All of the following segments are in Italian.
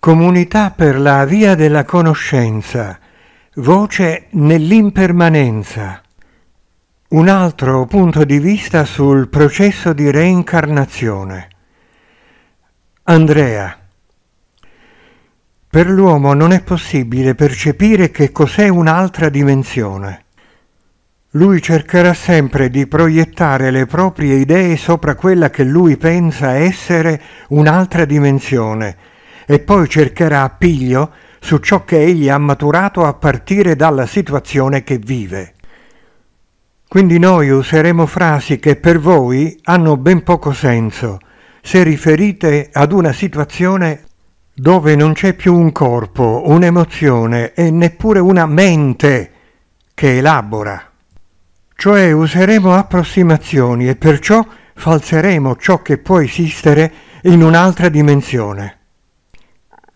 Comunità per la via della conoscenza, voce nell'impermanenza. Un altro punto di vista sul processo di reincarnazione. Andrea. Per l'uomo non è possibile percepire che cos'è un'altra dimensione. Lui cercherà sempre di proiettare le proprie idee sopra quella che lui pensa essere un'altra dimensione, e poi cercherà appiglio su ciò che egli ha maturato a partire dalla situazione che vive. Quindi noi useremo frasi che per voi hanno ben poco senso se riferite ad una situazione dove non c'è più un corpo, un'emozione e neppure una mente che elabora. Cioè useremo approssimazioni e perciò falseremo ciò che può esistere in un'altra dimensione.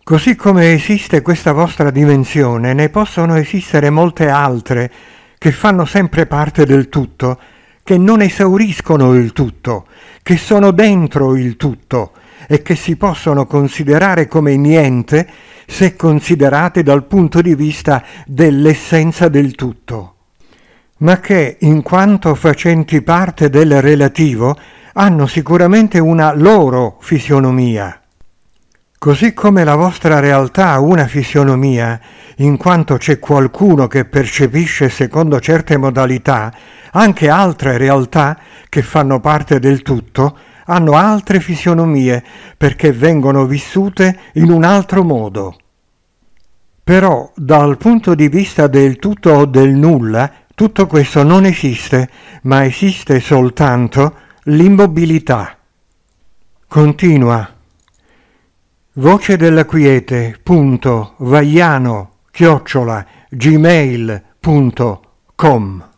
Così come esiste questa vostra dimensione, ne possono esistere molte altre che fanno sempre parte del tutto, che non esauriscono il tutto, che sono dentro il tutto e che si possono considerare come niente se considerate dal punto di vista dell'essenza del tutto, ma che, in quanto facenti parte del relativo, hanno sicuramente una loro fisionomia. Così come la vostra realtà ha una fisionomia, in quanto c'è qualcuno che percepisce secondo certe modalità, anche altre realtà che fanno parte del tutto hanno altre fisionomie perché vengono vissute in un altro modo. Però dal punto di vista del tutto o del nulla, tutto questo non esiste, ma esiste soltanto l'immobilità. Continua voce della quiete punto vagliano chiocciola gmail punto com